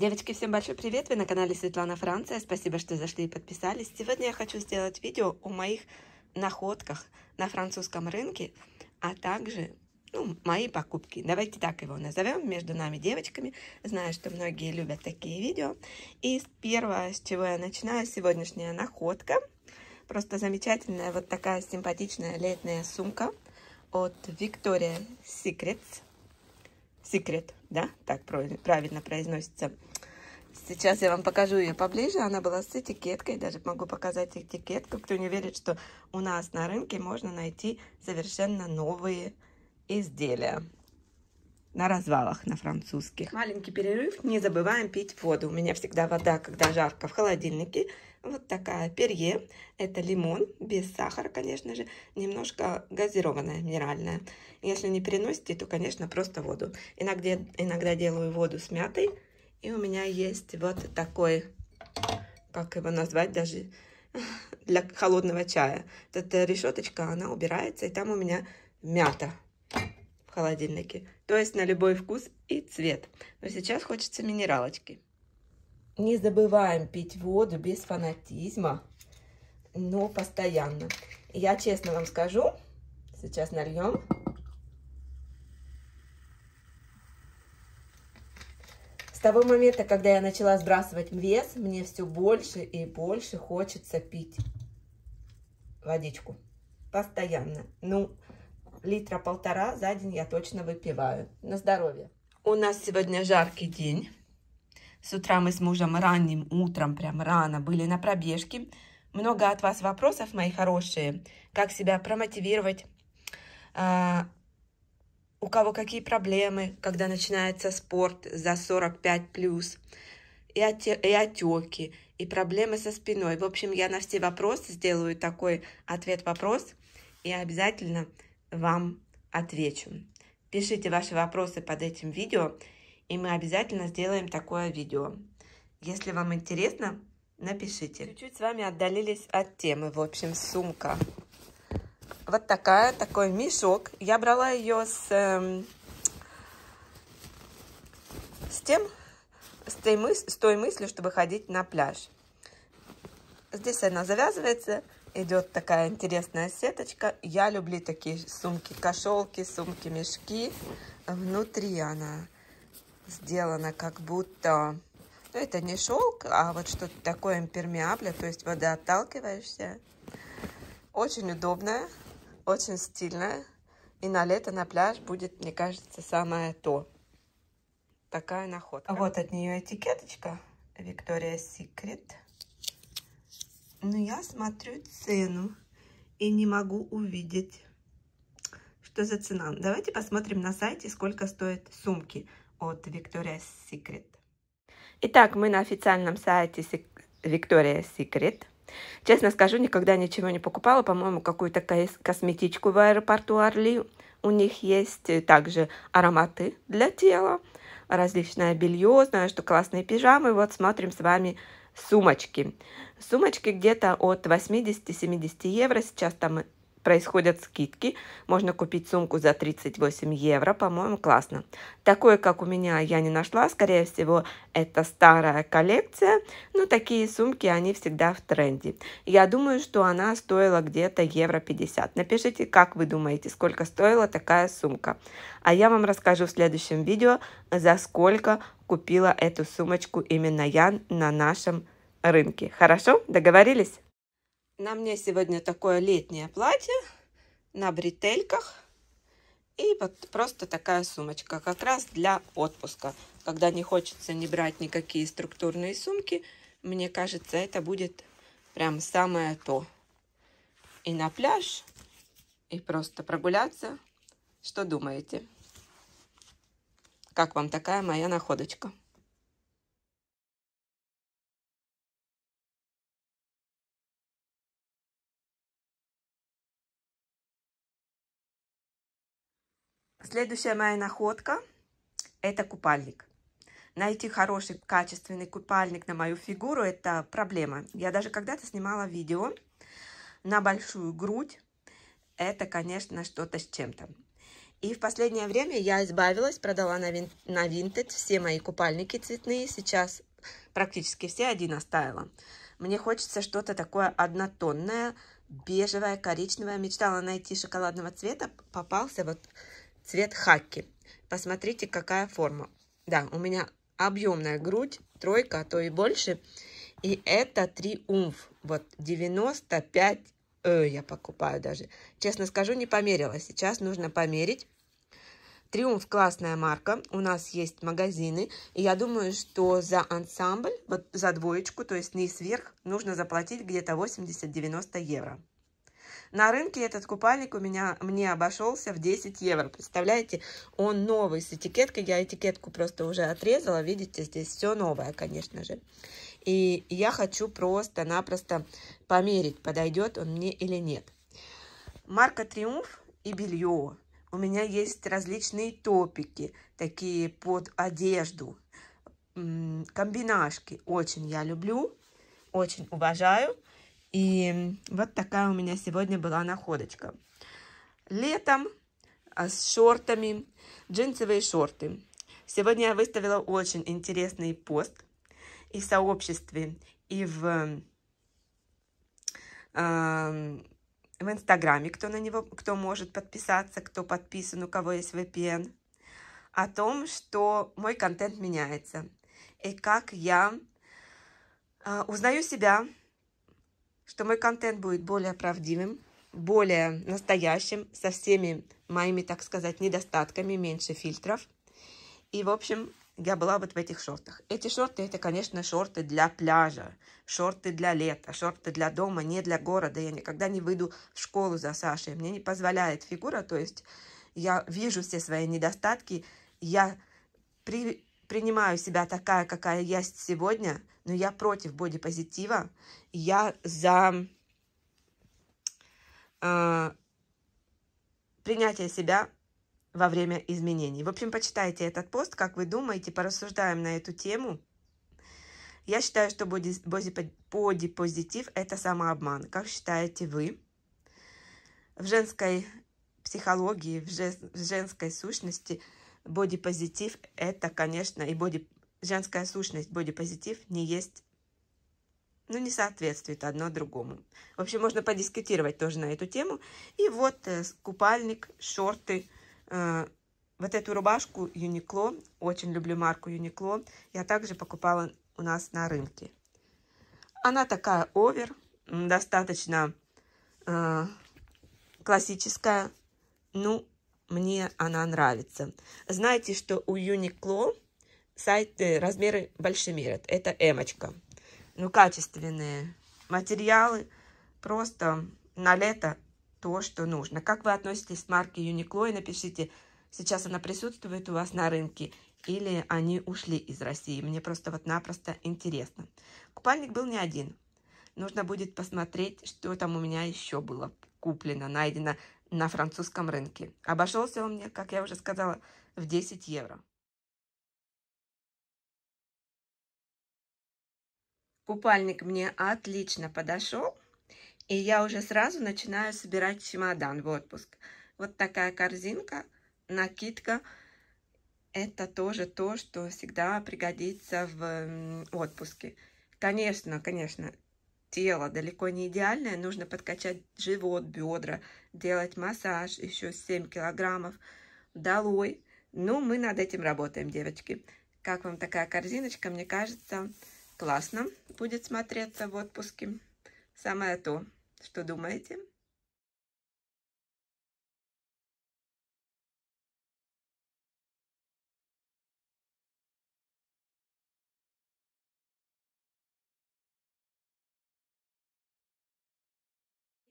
Девочки, всем большой привет! Вы на канале Светлана Франция. Спасибо, что зашли и подписались. Сегодня я хочу сделать видео о моих находках на французском рынке, а также ну, мои покупки. Давайте так его назовем, между нами девочками. Знаю, что многие любят такие видео. И первое, с чего я начинаю, сегодняшняя находка. Просто замечательная вот такая симпатичная летняя сумка от Victoria Secrets. Секрет, да? Так правильно произносится Сейчас я вам покажу ее поближе. Она была с этикеткой. Даже могу показать этикетку. Кто не верит, что у нас на рынке можно найти совершенно новые изделия. На развалах, на французских. Маленький перерыв. Не забываем пить воду. У меня всегда вода, когда жарко, в холодильнике. Вот такая перье. Это лимон, без сахара, конечно же. Немножко газированная, минеральная. Если не переносите, то, конечно, просто воду. Иногда, иногда делаю воду с мятой и у меня есть вот такой, как его назвать даже, для холодного чая. Вот эта решеточка, она убирается, и там у меня мята в холодильнике. То есть на любой вкус и цвет. Но сейчас хочется минералочки. Не забываем пить воду без фанатизма, но постоянно. Я честно вам скажу, сейчас нальем. С того момента, когда я начала сбрасывать вес, мне все больше и больше хочется пить водичку. Постоянно. Ну, литра полтора за день я точно выпиваю. На здоровье. У нас сегодня жаркий день. С утра мы с мужем ранним утром, прям рано, были на пробежке. Много от вас вопросов, мои хорошие. Как себя промотивировать, а, у кого какие проблемы, когда начинается спорт за 45 плюс, и, и отеки, и проблемы со спиной. В общем, я на все вопросы сделаю такой ответ-вопрос и обязательно вам отвечу. Пишите ваши вопросы под этим видео, и мы обязательно сделаем такое видео. Если вам интересно, напишите. Чуть-чуть с вами отдалились от темы. В общем, сумка вот такая, такой мешок. Я брала ее с, э, с тем, с той, мыс, с той мыслью, чтобы ходить на пляж. Здесь она завязывается, идет такая интересная сеточка. Я люблю такие сумки, кошелки, сумки, мешки. Внутри она сделана как будто... Ну, это не шелк, а вот что-то такое импермеабля, то есть водоотталкивающее. Очень удобная очень стильная. И на лето на пляж будет, мне кажется, самое то. Такая находка. А вот от нее этикеточка. Виктория Секрет. Но ну, я смотрю цену и не могу увидеть, что за цена. Давайте посмотрим на сайте, сколько стоят сумки от Victoria's Secret. Итак, мы на официальном сайте Victoria's Secret. Честно скажу, никогда ничего не покупала. По-моему, какую-то косметичку в аэропорту Орли. У них есть также ароматы для тела, различное белье. Знаю, что классные пижамы. Вот смотрим с вами сумочки. Сумочки где-то от 80-70 евро. Сейчас там происходят скидки. Можно купить сумку за 38 евро, по-моему, классно. Такое, как у меня, я не нашла. Скорее всего, это старая коллекция. Но такие сумки, они всегда в тренде. Я думаю, что она стоила где-то евро 50. Напишите, как вы думаете, сколько стоила такая сумка. А я вам расскажу в следующем видео, за сколько купила эту сумочку именно я на нашем рынке. Хорошо? Договорились? На мне сегодня такое летнее платье на бретельках. И вот просто такая сумочка, как раз для отпуска. Когда не хочется не брать никакие структурные сумки, мне кажется, это будет прям самое то. И на пляж, и просто прогуляться. Что думаете? Как вам такая моя находочка? Следующая моя находка – это купальник. Найти хороший, качественный купальник на мою фигуру – это проблема. Я даже когда-то снимала видео на большую грудь. Это, конечно, что-то с чем-то. И в последнее время я избавилась, продала на, вин на винтед все мои купальники цветные. Сейчас практически все один оставила. Мне хочется что-то такое однотонное, бежевое, коричневое. Мечтала найти шоколадного цвета, попался вот цвет хаки. Посмотрите, какая форма. Да, у меня объемная грудь, тройка, а то и больше. И это триумф. Вот 95 э, я покупаю даже. Честно скажу, не померила. Сейчас нужно померить. Триумф классная марка, у нас есть магазины, и я думаю, что за ансамбль, вот за двоечку, то есть не сверх нужно заплатить где-то 80-90 евро. На рынке этот купальник у меня мне обошелся в 10 евро. Представляете, он новый с этикеткой. Я этикетку просто уже отрезала. Видите, здесь все новое, конечно же. И я хочу просто-напросто померить, подойдет он мне или нет. Марка Триумф и белье. У меня есть различные топики, такие под одежду, комбинашки. Очень я люблю, очень уважаю. И вот такая у меня сегодня была находочка. Летом а, с шортами, джинсовые шорты. Сегодня я выставила очень интересный пост и в сообществе, и в, э, в Инстаграме, кто на него, кто может подписаться, кто подписан, у кого есть VPN, о том, что мой контент меняется и как я э, узнаю себя, что мой контент будет более правдивым, более настоящим, со всеми моими, так сказать, недостатками, меньше фильтров. И, в общем, я была вот в этих шортах. Эти шорты, это, конечно, шорты для пляжа, шорты для лета, шорты для дома, не для города. Я никогда не выйду в школу за Сашей. Мне не позволяет фигура, то есть я вижу все свои недостатки, я при, принимаю себя такая, какая есть сегодня, но я против бодипозитива, я за э, принятие себя во время изменений. В общем, почитайте этот пост, как вы думаете, порассуждаем на эту тему. Я считаю, что боди, боди, бодипозитив – это самообман. Как считаете вы? В женской психологии, в женской сущности – бодипозитив – это, конечно, и боди, женская сущность бодипозитив не есть, ну, не соответствует одно другому. В общем, можно подискутировать тоже на эту тему. И вот э, купальник, шорты, э, вот эту рубашку Uniqlo очень люблю марку Uniqlo, я также покупала у нас на рынке. Она такая овер, достаточно э, классическая, ну, мне она нравится. Знаете, что у Uniqlo сайты размеры большие мерят. Это эмочка. Ну, качественные материалы. Просто на лето то, что нужно. Как вы относитесь к марке Uniqlo? И напишите, сейчас она присутствует у вас на рынке или они ушли из России. Мне просто вот-напросто интересно. Купальник был не один. Нужно будет посмотреть, что там у меня еще было куплено, найдено на французском рынке. Обошелся он мне, как я уже сказала, в 10 евро. Купальник мне отлично подошел, и я уже сразу начинаю собирать чемодан в отпуск. Вот такая корзинка, накидка. Это тоже то, что всегда пригодится в отпуске. Конечно, конечно, тело далеко не идеальное, нужно подкачать живот, бедра, делать массаж, еще 7 килограммов долой. Но ну, мы над этим работаем, девочки. Как вам такая корзиночка? Мне кажется, классно будет смотреться в отпуске. Самое то, что думаете?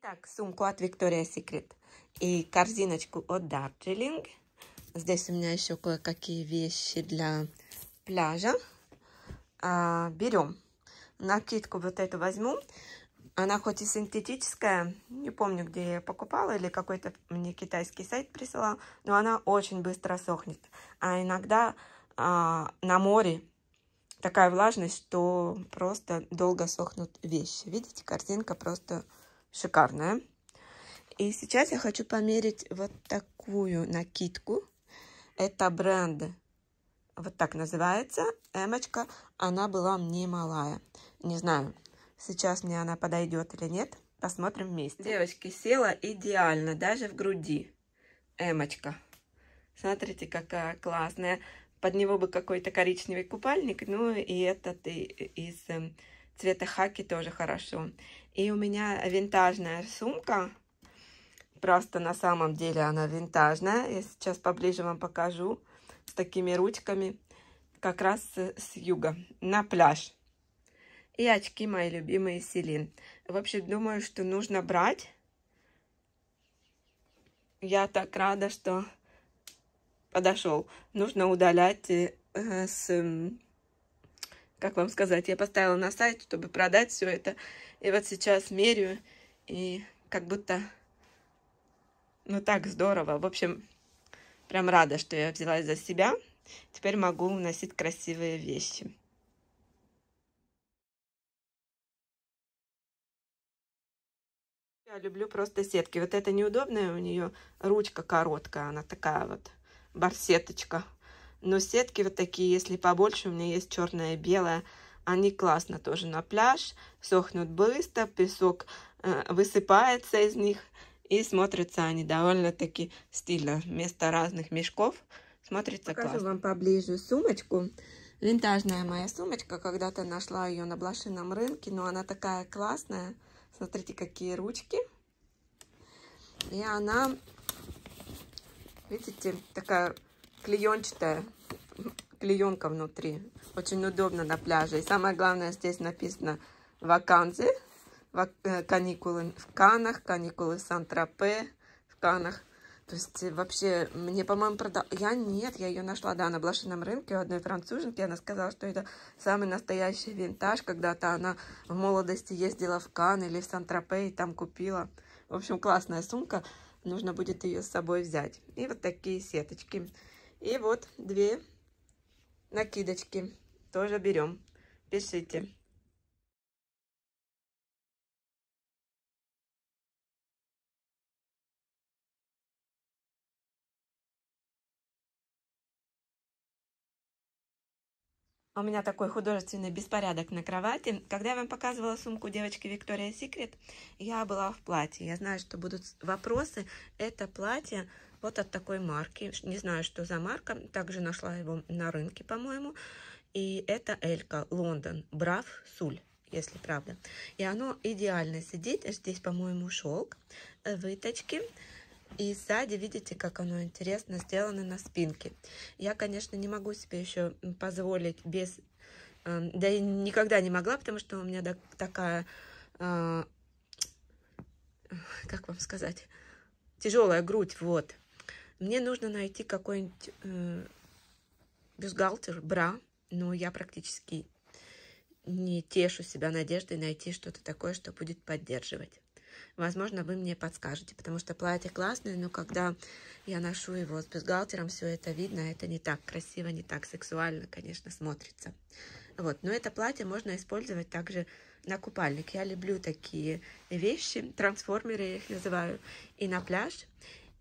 Так, сумку от Victoria's Secret и корзиночку от Darjeeling. Здесь у меня еще кое-какие вещи для пляжа. А, берем. Накидку вот эту возьму. Она хоть и синтетическая, не помню, где я ее покупала, или какой-то мне китайский сайт присылал, но она очень быстро сохнет. А иногда а, на море такая влажность, что просто долго сохнут вещи. Видите, картинка просто шикарная. И сейчас я хочу померить вот такую накидку. Это бренд, вот так называется, эмочка. Она была мне малая. Не знаю, сейчас мне она подойдет или нет. Посмотрим вместе. Девочки, села идеально, даже в груди. Эмочка. Смотрите, какая классная. Под него бы какой-то коричневый купальник. Ну и этот из эм, цвета хаки тоже хорошо. И у меня винтажная сумка. Просто на самом деле она винтажная. Я сейчас поближе вам покажу. С такими ручками. Как раз с, с юга. На пляж. И очки мои любимые Селин. В общем, думаю, что нужно брать. Я так рада, что подошел. Нужно удалять э, э с как вам сказать, я поставила на сайт, чтобы продать все это. И вот сейчас меряю, и как будто, ну так здорово. В общем, прям рада, что я взялась за себя. Теперь могу носить красивые вещи. Я люблю просто сетки. Вот это неудобная у нее ручка короткая, она такая вот барсеточка. Но сетки вот такие, если побольше, у меня есть черная и белая. Они классно тоже на пляж, сохнут быстро, песок э, высыпается из них. И смотрятся они довольно-таки стильно. Вместо разных мешков смотрится Покажу классно. вам поближе сумочку. Винтажная моя сумочка. Когда-то нашла ее на блошином рынке, но она такая классная. Смотрите, какие ручки. И она, видите, такая клеенчатая, клеенка внутри. Очень удобно на пляже. И самое главное, здесь написано вакансии, э, каникулы в Канах, каникулы в Сан-Тропе, в Канах. То есть э, вообще, мне, по-моему, продал... Я нет, я ее нашла, да, на блошином рынке у одной француженки. Она сказала, что это самый настоящий винтаж. Когда-то она в молодости ездила в Кан или в Сан-Тропе и там купила. В общем, классная сумка. Нужно будет ее с собой взять. И вот такие сеточки. И вот две накидочки тоже берем. Пишите. А у меня такой художественный беспорядок на кровати. Когда я вам показывала сумку девочки Виктория Секрет, я была в платье. Я знаю, что будут вопросы. Это платье вот от такой марки. Не знаю, что за марка. Также нашла его на рынке, по-моему. И это Элька Лондон Брав Суль если правда. И оно идеально сидит. Здесь, по-моему, шелк, э, выточки. И сзади, видите, как оно интересно сделано на спинке. Я, конечно, не могу себе еще позволить без... Эм, да и никогда не могла, потому что у меня такая... Э, как вам сказать? Тяжелая грудь, вот. Мне нужно найти какой-нибудь э, бюстгальтер, бра, но я практически не тешу себя надеждой найти что-то такое, что будет поддерживать. Возможно, вы мне подскажете, потому что платье классное, но когда я ношу его с бюстгальтером, все это видно, это не так красиво, не так сексуально, конечно, смотрится. Вот, но это платье можно использовать также на купальник. Я люблю такие вещи, трансформеры я их называю, и на пляж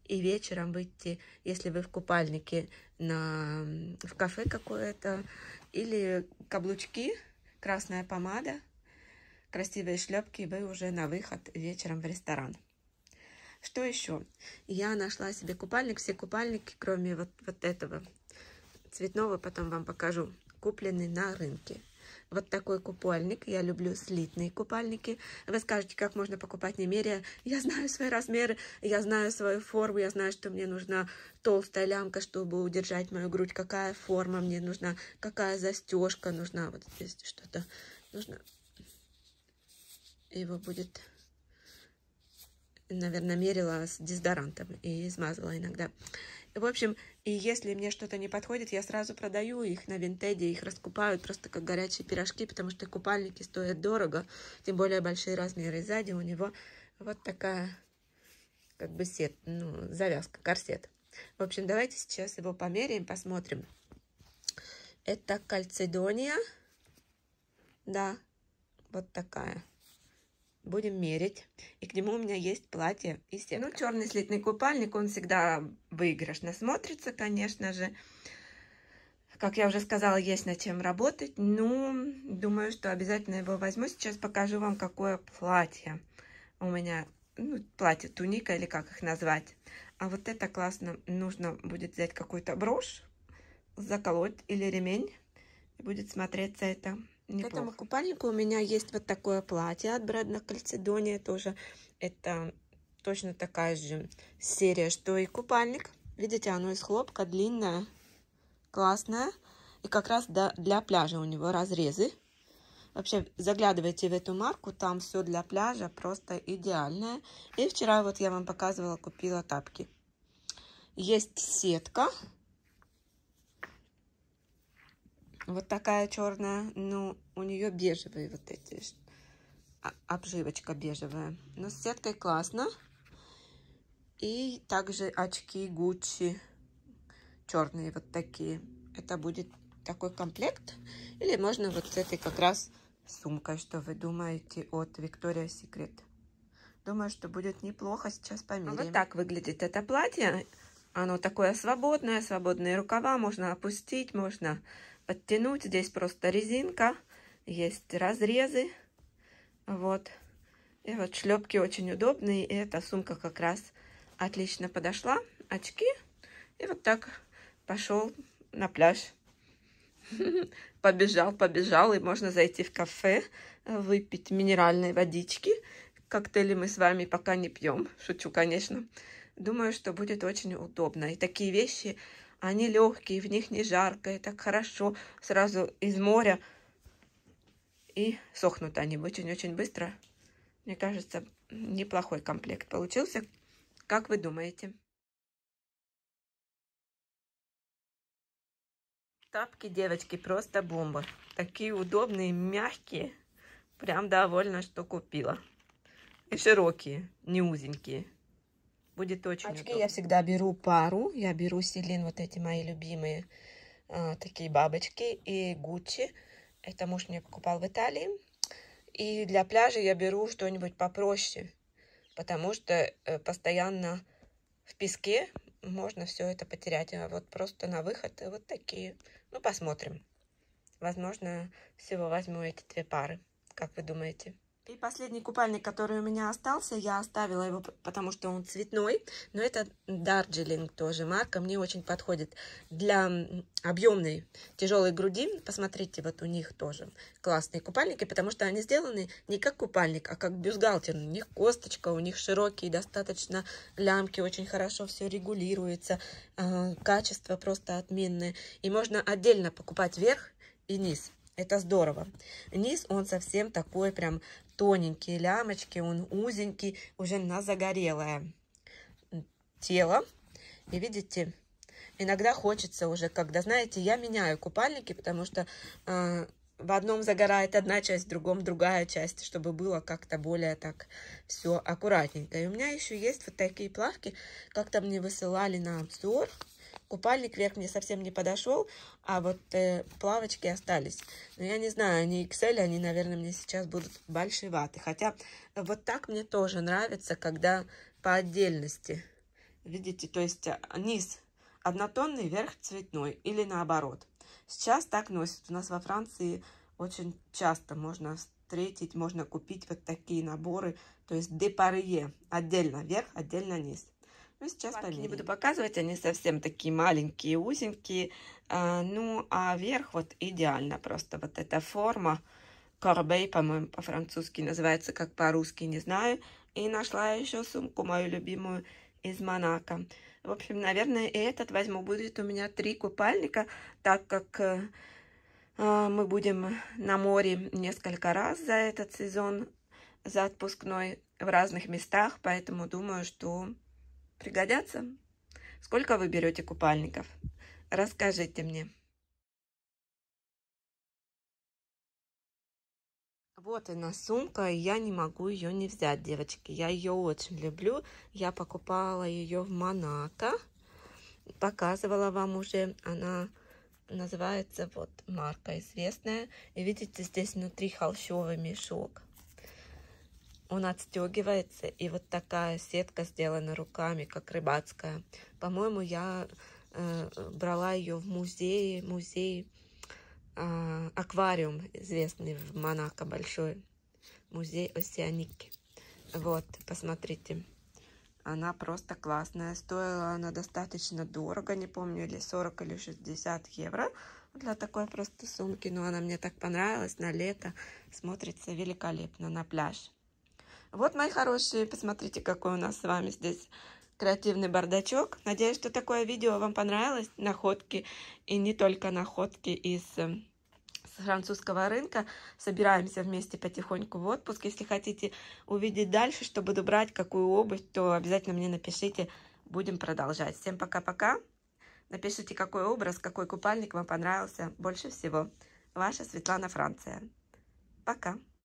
и вечером выйти, если вы в купальнике, на, в кафе какое-то, или каблучки, красная помада, красивые шлепки, и вы уже на выход вечером в ресторан. Что еще? Я нашла себе купальник, все купальники, кроме вот, вот этого цветного, потом вам покажу, куплены на рынке вот такой купальник. Я люблю слитные купальники. Вы скажете, как можно покупать не меряя. Я знаю свои размеры, я знаю свою форму, я знаю, что мне нужна толстая лямка, чтобы удержать мою грудь, какая форма мне нужна, какая застежка нужна. Вот здесь что-то нужно. Его будет наверное, мерила с дезодорантом и смазывала иногда. В общем, и если мне что-то не подходит, я сразу продаю их на Винтеде, их раскупают просто как горячие пирожки, потому что купальники стоят дорого, тем более большие размеры. И сзади у него вот такая как бы сет, ну, завязка, корсет. В общем, давайте сейчас его померяем, посмотрим. Это кальцедония, да, вот такая будем мерить. И к нему у меня есть платье и сетка. Ну, черный слитный купальник, он всегда выигрышно смотрится, конечно же. Как я уже сказала, есть над чем работать. Ну, думаю, что обязательно его возьму. Сейчас покажу вам, какое платье у меня. Ну, платье, туника или как их назвать. А вот это классно. Нужно будет взять какую-то брошь, заколоть или ремень. И будет смотреться это к этому купальнику у меня есть вот такое платье от Брэдна Кальцедония тоже. Это точно такая же серия, что и купальник. Видите, оно из хлопка, длинное, классное. И как раз для пляжа у него разрезы. Вообще, заглядывайте в эту марку, там все для пляжа просто идеальное. И вчера вот я вам показывала, купила тапки. Есть сетка, Вот такая черная, ну у нее бежевые вот эти, а, обживочка бежевая. Но с сеткой классно. И также очки Гуччи черные вот такие. Это будет такой комплект. Или можно вот с этой как раз сумкой, что вы думаете от Victoria's Secret. Думаю, что будет неплохо, сейчас померяем. вот так выглядит это платье. Оно такое свободное, свободные рукава, можно опустить, можно подтянуть. Здесь просто резинка, есть разрезы. Вот. И вот шлепки очень удобные. И эта сумка как раз отлично подошла. Очки. И вот так пошел на пляж. Побежал, побежал. И можно зайти в кафе, выпить минеральной водички. Коктейли мы с вами пока не пьем. Шучу, конечно. Думаю, что будет очень удобно. И такие вещи они легкие, в них не жарко, и так хорошо сразу из моря. И сохнут они очень-очень быстро. Мне кажется, неплохой комплект получился. Как вы думаете? Тапки, девочки, просто бомба. Такие удобные, мягкие. Прям довольна, что купила. И широкие, не узенькие. Будет очень Очки удобно. я всегда беру пару. Я беру Селин, вот эти мои любимые э, такие бабочки, и Гуччи. Это муж мне покупал в Италии. И для пляжа я беру что-нибудь попроще, потому что э, постоянно в песке можно все это потерять. А вот просто на выход вот такие. Ну, посмотрим. Возможно, всего возьму эти две пары. Как вы думаете? И последний купальник, который у меня остался, я оставила его, потому что он цветной, но это Darjeeling тоже марка, мне очень подходит для объемной тяжелой груди. Посмотрите, вот у них тоже классные купальники, потому что они сделаны не как купальник, а как бюстгальтер. У них косточка, у них широкие достаточно лямки, очень хорошо все регулируется, а, качество просто отменное. И можно отдельно покупать верх и низ. Это здорово. Низ, он совсем такой прям тоненькие лямочки, он узенький, уже на загорелое тело. И видите, иногда хочется уже, когда, знаете, я меняю купальники, потому что э, в одном загорает одна часть, в другом другая часть, чтобы было как-то более так все аккуратненько. И у меня еще есть вот такие плавки, как-то мне высылали на обзор. Купальник верх мне совсем не подошел, а вот э, плавочки остались. Но я не знаю, они XL, они, наверное, мне сейчас будут большеваты. Хотя вот так мне тоже нравится, когда по отдельности. Видите, то есть э, низ однотонный, верх цветной или наоборот. Сейчас так носят. У нас во Франции очень часто можно встретить, можно купить вот такие наборы. То есть депарье. Отдельно верх, отдельно низ. Ну, сейчас померяем. не буду показывать, они совсем такие маленькие, узенькие. А, ну, а верх вот идеально просто. Вот эта форма корбей, по-моему, по-французски называется, как по-русски, не знаю. И нашла еще сумку мою любимую из Монако. В общем, наверное, и этот возьму. Будет у меня три купальника, так как э, а, мы будем на море несколько раз за этот сезон, за отпускной в разных местах, поэтому думаю, что Пригодятся? Сколько вы берете купальников? Расскажите мне. Вот она сумка, и я не могу ее не взять, девочки. Я ее очень люблю. Я покупала ее в Монако. Показывала вам уже. Она называется вот марка известная. И видите, здесь внутри холщовый мешок. Он отстегивается, и вот такая сетка сделана руками, как рыбацкая. По-моему, я э, брала ее в музее, музей э, аквариум, известный в Монако большой, музей Осеаники. Вот, посмотрите. Она просто классная. Стоила она достаточно дорого, не помню, или 40, или 60 евро для такой просто сумки. Но она мне так понравилась на лето. Смотрится великолепно на пляж. Вот, мои хорошие, посмотрите, какой у нас с вами здесь креативный бардачок. Надеюсь, что такое видео вам понравилось. Находки, и не только находки из эм, французского рынка. Собираемся вместе потихоньку в отпуск. Если хотите увидеть дальше, что буду брать, какую обувь, то обязательно мне напишите. Будем продолжать. Всем пока-пока. Напишите, какой образ, какой купальник вам понравился больше всего. Ваша Светлана Франция. Пока.